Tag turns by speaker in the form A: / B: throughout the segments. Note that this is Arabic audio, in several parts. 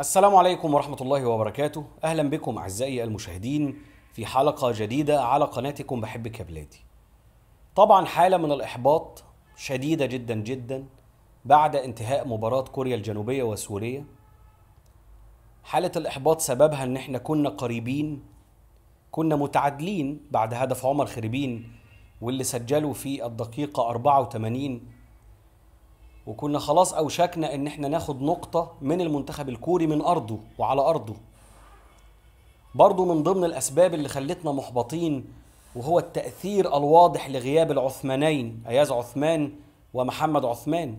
A: السلام عليكم ورحمة الله وبركاته أهلا بكم أعزائي المشاهدين في حلقة جديدة على قناتكم بحبك يا بلادي طبعا حالة من الإحباط شديدة جدا جدا بعد انتهاء مباراة كوريا الجنوبية وسوريا حالة الإحباط سببها إن إحنا كنا قريبين كنا متعادلين بعد هدف عمر خريبين واللي سجله في الدقيقة 84 وكنا خلاص اوشكنا ان احنا ناخد نقطه من المنتخب الكوري من ارضه وعلى ارضه برضه من ضمن الاسباب اللي خلتنا محبطين وهو التاثير الواضح لغياب العثمانين اياز عثمان ومحمد عثمان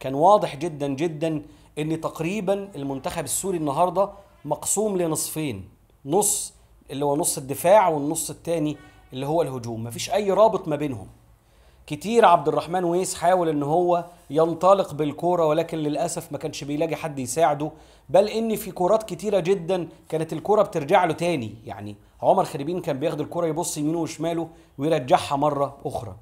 A: كان واضح جدا جدا ان تقريبا المنتخب السوري النهارده مقسوم لنصفين نص اللي هو نص الدفاع والنص الثاني اللي هو الهجوم مفيش اي رابط ما بينهم كتير عبد الرحمن ويس حاول ان هو ينطلق بالكوره ولكن للاسف ما كانش بيلاقي حد يساعده بل ان في كورات كتيره جدا كانت الكوره بترجع له تاني يعني عمر خريبين كان بياخد الكوره يبص يمينه وشماله ويرجعها مره اخرى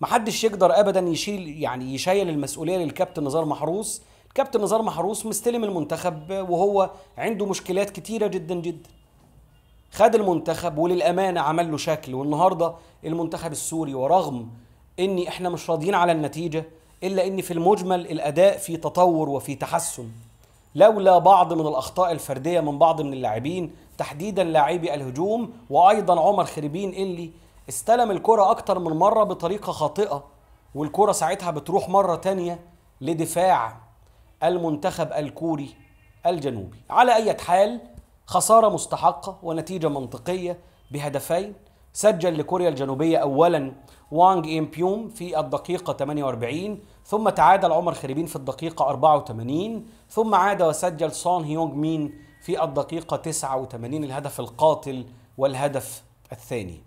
A: محدش يقدر ابدا يشيل يعني يشيل المسؤوليه للكابتن نزار محروس الكابتن نزار محروس مستلم المنتخب وهو عنده مشكلات كتيره جدا جدا خد المنتخب وللامانه عمل له شكل والنهارده المنتخب السوري ورغم ان احنا مش راضيين على النتيجه الا ان في المجمل الاداء في تطور وفي تحسن لولا بعض من الاخطاء الفرديه من بعض من اللاعبين تحديدا لاعبي الهجوم وايضا عمر خريبين اللي استلم الكره اكتر من مره بطريقه خاطئه والكره ساعتها بتروح مره تانية لدفاع المنتخب الكوري الجنوبي على اي حال خسارة مستحقة ونتيجة منطقية بهدفين سجل لكوريا الجنوبية أولا وانج بيوم في الدقيقة 48 ثم تعادل عمر خريبين في الدقيقة 84 ثم عاد وسجل سون هيونج مين في الدقيقة 89 الهدف القاتل والهدف الثاني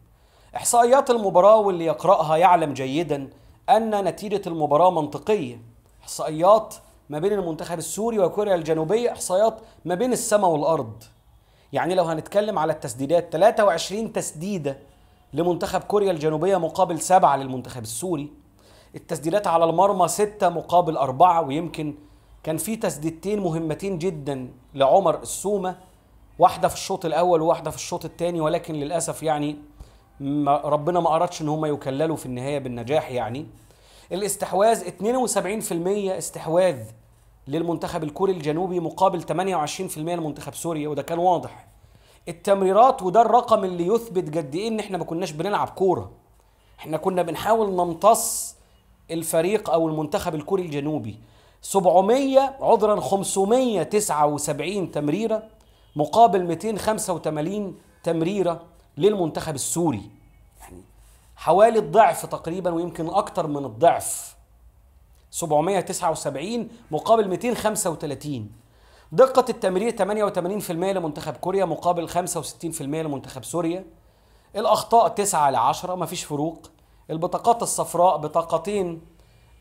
A: إحصائيات المباراة واللي يقرأها يعلم جيدا أن نتيجة المباراة منطقية إحصائيات ما بين المنتخب السوري وكوريا الجنوبية إحصائيات ما بين السماء والأرض يعني لو هنتكلم على التسديدات 23 تسديده لمنتخب كوريا الجنوبيه مقابل سبعه للمنتخب السوري التسديدات على المرمى ستة مقابل أربعة ويمكن كان في تسديدتين مهمتين جدا لعمر السومة واحدة في الشوط الأول وواحدة في الشوط الثاني ولكن للأسف يعني ما ربنا ما أردش إن هم يكللوا في النهاية بالنجاح يعني الاستحواذ 72% استحواذ للمنتخب الكوري الجنوبي مقابل 28% لمنتخب سوريا وده كان واضح التمريرات وده الرقم اللي يثبت قد ايه ان احنا ما كناش بنلعب كوره احنا كنا بنحاول نمتص الفريق او المنتخب الكوري الجنوبي 700 عذرا 579 تمريره مقابل 285 تمريره للمنتخب السوري يعني حوالي الضعف تقريبا ويمكن اكتر من الضعف 779 مقابل 235 دقة التمرير 88% لمنتخب كوريا مقابل 65% لمنتخب سوريا الأخطاء 9 ل 10 مفيش فروق البطاقات الصفراء بطاقتين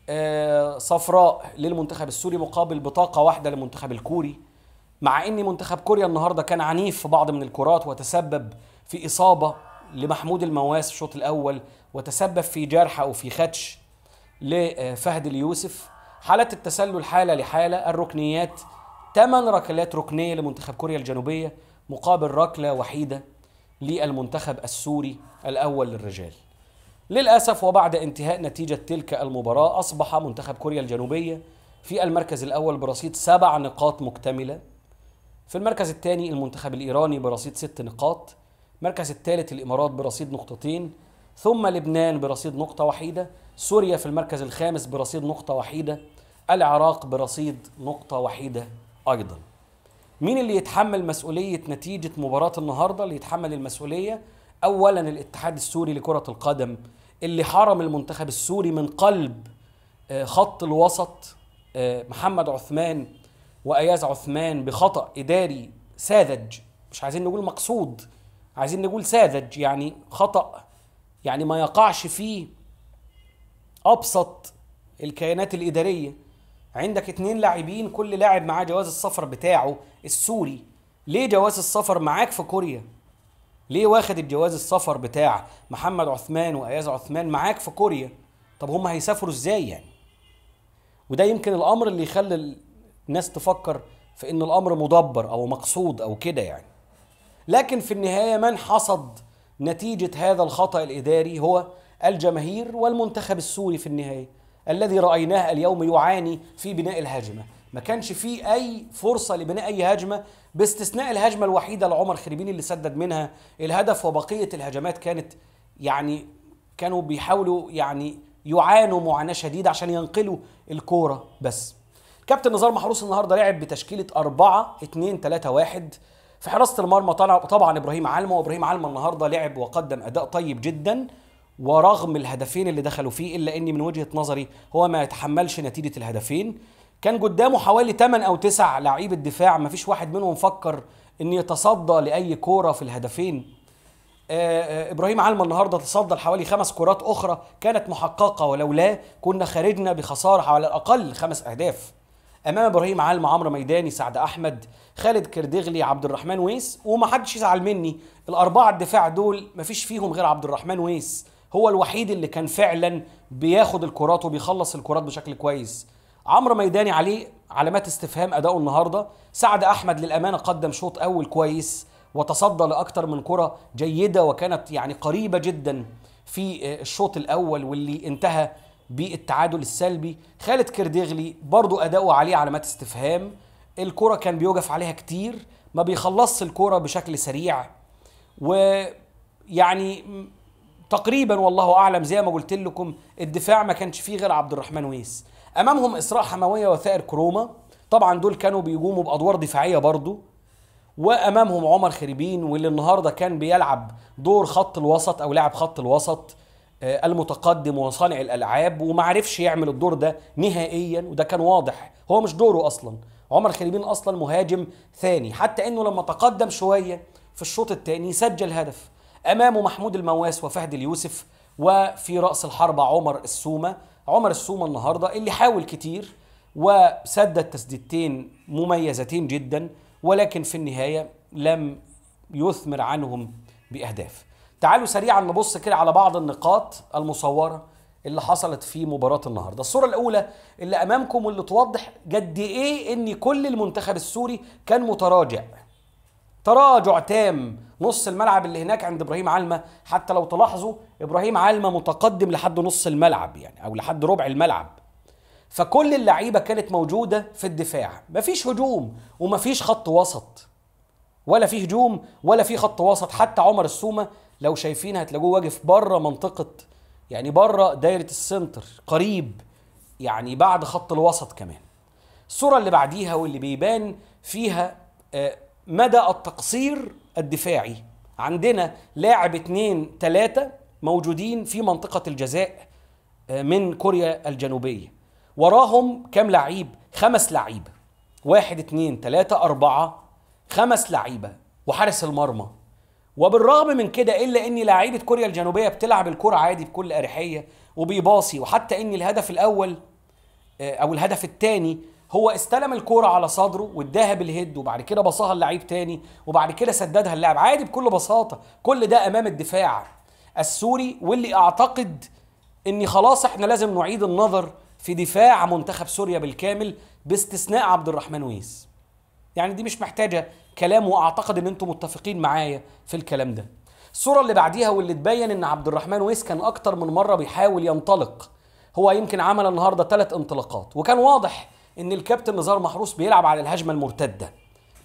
A: آه، صفراء للمنتخب السوري مقابل بطاقة واحدة للمنتخب الكوري مع أن منتخب كوريا النهاردة كان عنيف في بعض من الكرات وتسبب في إصابة لمحمود المواس في الشوط الأول وتسبب في جرح أو في خدش لفهد اليوسف حالة التسلل حالة لحالة الركنيات 8 ركلات ركنية لمنتخب كوريا الجنوبية مقابل ركلة وحيدة للمنتخب السوري الأول للرجال للأسف وبعد انتهاء نتيجة تلك المباراة أصبح منتخب كوريا الجنوبية في المركز الأول برصيد سبع نقاط مكتملة في المركز الثاني المنتخب الإيراني برصيد ست نقاط المركز الثالث الإمارات برصيد نقطتين ثم لبنان برصيد نقطة وحيدة سوريا في المركز الخامس برصيد نقطة وحيدة العراق برصيد نقطة وحيدة أيضا مين اللي يتحمل مسؤولية نتيجة مباراة النهاردة اللي يتحمل المسؤولية أولا الاتحاد السوري لكرة القدم اللي حرم المنتخب السوري من قلب آه، خط الوسط آه، محمد عثمان وأياز عثمان بخطأ إداري ساذج مش عايزين نقول مقصود عايزين نقول ساذج يعني خطأ يعني ما يقعش فيه ابسط الكيانات الاداريه عندك اتنين لاعبين كل لاعب معاه جواز السفر بتاعه السوري ليه جواز السفر معاك في كوريا ليه واخد الجواز السفر بتاع محمد عثمان واياز عثمان معاك في كوريا طب هم هيسافروا ازاي يعني وده يمكن الامر اللي يخلي الناس تفكر في ان الامر مدبر او مقصود او كده يعني لكن في النهايه من حصد نتيجة هذا الخطأ الإداري هو الجماهير والمنتخب السوري في النهاية الذي رأيناه اليوم يعاني في بناء الهجمة ما كانش فيه أي فرصة لبناء أي هجمة باستثناء الهجمة الوحيدة لعمر خريبين اللي سدد منها الهدف وبقية الهجمات كانت يعني كانوا بيحاولوا يعني يعانوا معاناة شديدة عشان ينقلوا الكورة بس كابتن نزار محروس النهارده لعب بتشكيلة 4 2 3 1 في حراسه المرمى طبعا ابراهيم علمه وابراهيم علمه النهارده لعب وقدم اداء طيب جدا ورغم الهدفين اللي دخلوا فيه الا اني من وجهه نظري هو ما يتحملش نتيجه الهدفين كان قدامه حوالي 8 او 9 لعيب الدفاع ما فيش واحد منهم فكر ان يتصدى لاي كوره في الهدفين آه، آه، ابراهيم علم النهارده تصدى لحوالي خمس كرات اخرى كانت محققه ولولا كنا خرجنا بخساره على الاقل خمس اهداف امام ابراهيم علم عمرو ميداني سعد احمد خالد كردغلي عبد الرحمن ويس ومحدش يزعل مني الاربعه الدفاع دول مفيش فيهم غير عبد الرحمن ويس هو الوحيد اللي كان فعلا بياخد الكرات وبيخلص الكرات بشكل كويس عمرو ميداني عليه علامات استفهام اداؤه النهارده سعد احمد للامانه قدم شوط اول كويس وتصدى لاكثر من كره جيده وكانت يعني قريبه جدا في الشوط الاول واللي انتهى بالتعادل السلبي خالد كردغلي برضو أداؤه عليه علامات استفهام الكرة كان بيوقف عليها كتير ما بيخلصش الكرة بشكل سريع ويعني تقريبا والله اعلم زي ما قلت لكم الدفاع ما كانش فيه غير عبد الرحمن ويس امامهم اسراء حمويه وثائر كروما طبعا دول كانوا بيقوموا بادوار دفاعيه برضو وامامهم عمر خريبين واللي النهارده كان بيلعب دور خط الوسط او لاعب خط الوسط آه، المتقدم وصانع الالعاب وما عرفش يعمل الدور ده نهائيا وده كان واضح هو مش دوره اصلا عمر خليبين اصلا مهاجم ثاني حتى انه لما تقدم شويه في الشوط الثاني سجل هدف امامه محمود المواس وفهد اليوسف وفي راس الحربه عمر السومه عمر السومه النهارده اللي حاول كتير وسدد تسديدتين مميزتين جدا ولكن في النهايه لم يثمر عنهم باهداف تعالوا سريعا نبص كده على بعض النقاط المصوره اللي حصلت في مباراه النهارده الصوره الاولى اللي امامكم واللي توضح قد ايه ان كل المنتخب السوري كان متراجع تراجع تام نص الملعب اللي هناك عند ابراهيم علمه حتى لو تلاحظوا ابراهيم علمه متقدم لحد نص الملعب يعني او لحد ربع الملعب فكل اللعيبه كانت موجوده في الدفاع مفيش هجوم ومفيش خط وسط ولا في هجوم ولا في خط وسط حتى عمر السومه لو شايفين هتلاقوه واقف بره منطقه يعني بره دايره السنتر قريب يعني بعد خط الوسط كمان الصوره اللي بعديها واللي بيبان فيها آه، مدى التقصير الدفاعي عندنا لاعب اتنين تلاتة موجودين في منطقة الجزاء آه، من كوريا الجنوبية وراهم كام لعيب خمس لعيبة واحد اتنين تلاتة أربعة خمس لعيبة وحارس المرمى وبالرغم من كده الا ان لعيبه كوريا الجنوبيه بتلعب الكره عادي بكل اريحيه وبيباصي وحتى ان الهدف الاول آه، او الهدف الثاني هو استلم الكوره على صدره واداها بالهيد وبعد كده بصاها اللعيب تاني وبعد كده سددها اللاعب عادي بكل بساطه كل ده امام الدفاع السوري واللي اعتقد ان خلاص احنا لازم نعيد النظر في دفاع منتخب سوريا بالكامل باستثناء عبد الرحمن ويس يعني دي مش محتاجه كلام واعتقد ان انتم متفقين معايا في الكلام ده الصوره اللي بعديها واللي تبين ان عبد الرحمن ويس كان اكتر من مره بيحاول ينطلق هو يمكن عمل النهارده ثلاث انطلاقات وكان واضح ان الكابتن نزار محروس بيلعب على الهجمه المرتده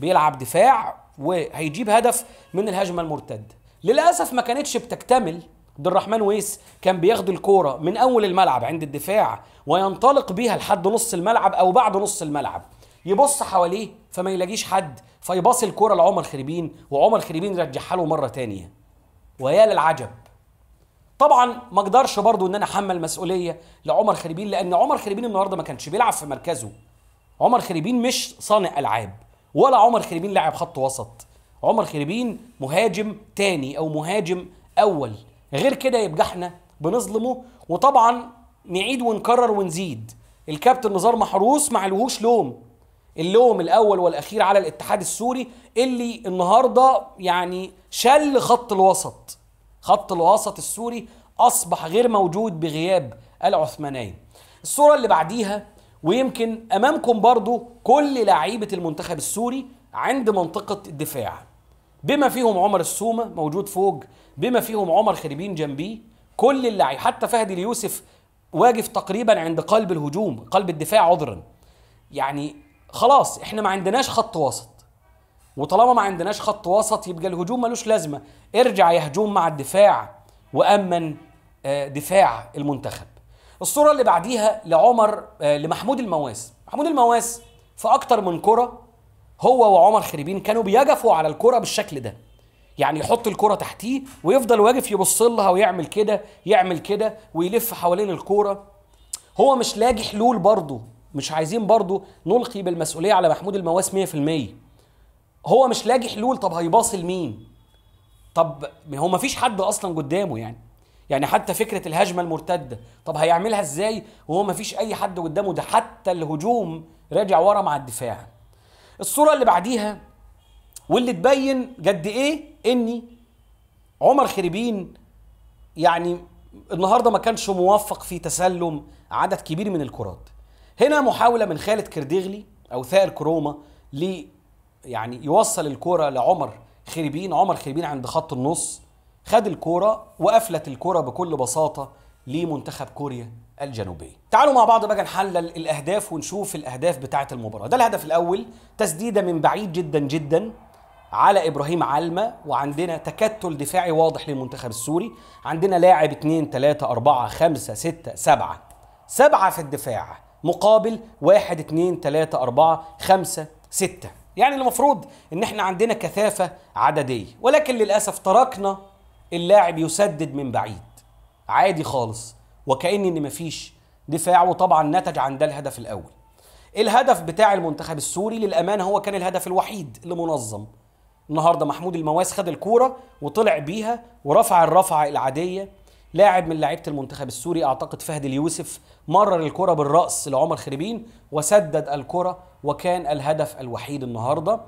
A: بيلعب دفاع وهيجيب هدف من الهجمه المرتده للاسف ما كانتش بتكتمل عبد الرحمن ويس كان بياخد الكوره من اول الملعب عند الدفاع وينطلق بيها لحد نص الملعب او بعد نص الملعب يبص حواليه فما يلاقيش حد فيباص الكرة لعمر خريبين وعمر خريبين يرجعها له مرة تانية ويا للعجب طبعا ما اقدرش برضو ان انا احمل مسؤوليه لعمر خريبين لان عمر خريبين النهارده ما كانش بيلعب في مركزه عمر خريبين مش صانع العاب ولا عمر خريبين لاعب خط وسط عمر خريبين مهاجم تاني او مهاجم اول غير كده يبقى احنا بنظلمه وطبعا نعيد ونكرر ونزيد الكابتن نزار محروس ما لوم اللوم الاول والاخير على الاتحاد السوري اللي النهارده يعني شل خط الوسط خط الوسط السوري اصبح غير موجود بغياب العثمانيين الصوره اللي بعديها ويمكن امامكم برضو كل لعيبه المنتخب السوري عند منطقه الدفاع بما فيهم عمر السومه موجود فوق بما فيهم عمر خريبين جنبيه كل اللعيبه حتى فهد اليوسف واقف تقريبا عند قلب الهجوم قلب الدفاع عذرا يعني خلاص احنا ما عندناش خط وسط وطالما ما عندناش خط وسط يبقى الهجوم ملوش لازمه ارجع يا هجوم مع الدفاع وامن آه، دفاع المنتخب الصوره اللي بعديها لعمر آه، لمحمود المواس محمود المواس في اكتر من كره هو وعمر خريبين كانوا بيجفوا على الكره بالشكل ده يعني يحط الكرة تحتيه ويفضل واقف يبص لها ويعمل كده يعمل كده ويلف حوالين الكورة هو مش لاقي حلول برضه مش عايزين برضو نلقي بالمسؤوليه على محمود المواس 100% هو مش لاقي حلول طب هيباصي لمين طب هو ما فيش حد اصلا قدامه يعني يعني حتى فكره الهجمه المرتده طب هيعملها ازاي وهو ما فيش اي حد قدامه ده حتى الهجوم راجع ورا مع الدفاع الصوره اللي بعديها واللي تبين قد ايه اني عمر خريبين يعني النهارده ما كانش موفق في تسلم عدد كبير من الكرات هنا محاولة من خالد كرديغلي أو ثائر كروما لي يعني يوصل الكرة لعمر خريبين عمر خريبين عند خط النص خد الكرة وقفلت الكرة بكل بساطة لمنتخب كوريا الجنوبية تعالوا مع بعض بقى نحلل الأهداف ونشوف الأهداف بتاعة المباراة ده الهدف الأول تسديدة من بعيد جدا جدا على إبراهيم علمة وعندنا تكتل دفاعي واضح للمنتخب السوري عندنا لاعب 2 3 4 5 6 7 7 في الدفاع مقابل 1 2 3 4 5 6 يعني المفروض ان احنا عندنا كثافه عدديه ولكن للاسف تركنا اللاعب يسدد من بعيد عادي خالص وكأن ان مفيش دفاع وطبعا نتج عن ده الهدف الاول الهدف بتاع المنتخب السوري للامانه هو كان الهدف الوحيد اللي منظم النهارده محمود المواس خد الكوره وطلع بيها ورفع الرفعه العاديه لاعب من لعيبه المنتخب السوري اعتقد فهد اليوسف مرر الكره بالراس لعمر خريبين وسدد الكره وكان الهدف الوحيد النهارده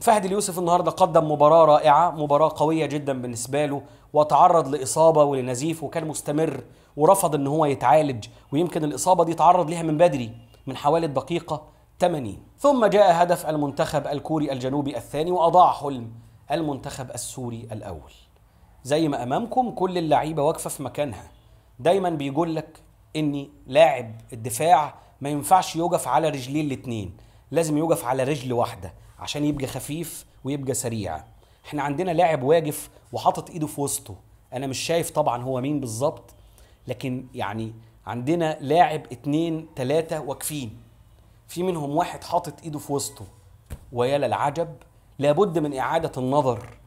A: فهد اليوسف النهارده قدم مباراه رائعه مباراه قويه جدا بالنسبه له وتعرض لاصابه ولنزيف وكان مستمر ورفض ان هو يتعالج ويمكن الاصابه دي تعرض ليها من بدري من حوالي دقيقة 80 ثم جاء هدف المنتخب الكوري الجنوبي الثاني واضاع حلم المنتخب السوري الاول زي ما امامكم كل اللعيبه واقفه في مكانها دايما بيقول لك اني لاعب الدفاع ما ينفعش يوقف على رجلين الاتنين لازم يوقف على رجل واحده عشان يبقى خفيف ويبقى سريع احنا عندنا لاعب واقف وحاطط ايده في وسطه انا مش شايف طبعا هو مين بالظبط لكن يعني عندنا لاعب اتنين تلاتة واقفين في منهم واحد حاطط ايده في وسطه ويا للعجب لابد من اعاده النظر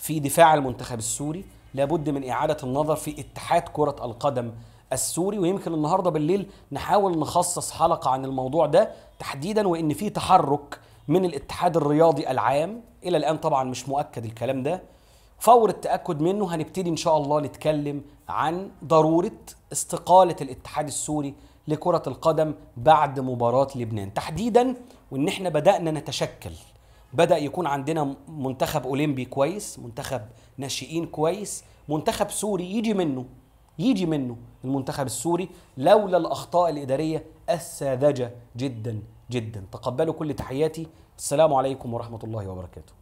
A: في دفاع المنتخب السوري لابد من إعادة النظر في اتحاد كرة القدم السوري ويمكن النهاردة بالليل نحاول نخصص حلقة عن الموضوع ده تحديدا وإن في تحرك من الاتحاد الرياضي العام إلى الآن طبعا مش مؤكد الكلام ده فور التأكد منه هنبتدي إن شاء الله نتكلم عن ضرورة استقالة الاتحاد السوري لكرة القدم بعد مباراة لبنان تحديدا وإن احنا بدأنا نتشكل بدا يكون عندنا منتخب اولمبي كويس منتخب ناشئين كويس منتخب سوري يجي منه يجي منه المنتخب السوري لولا الاخطاء الاداريه الساذجه جدا جدا تقبلوا كل تحياتي السلام عليكم ورحمه الله وبركاته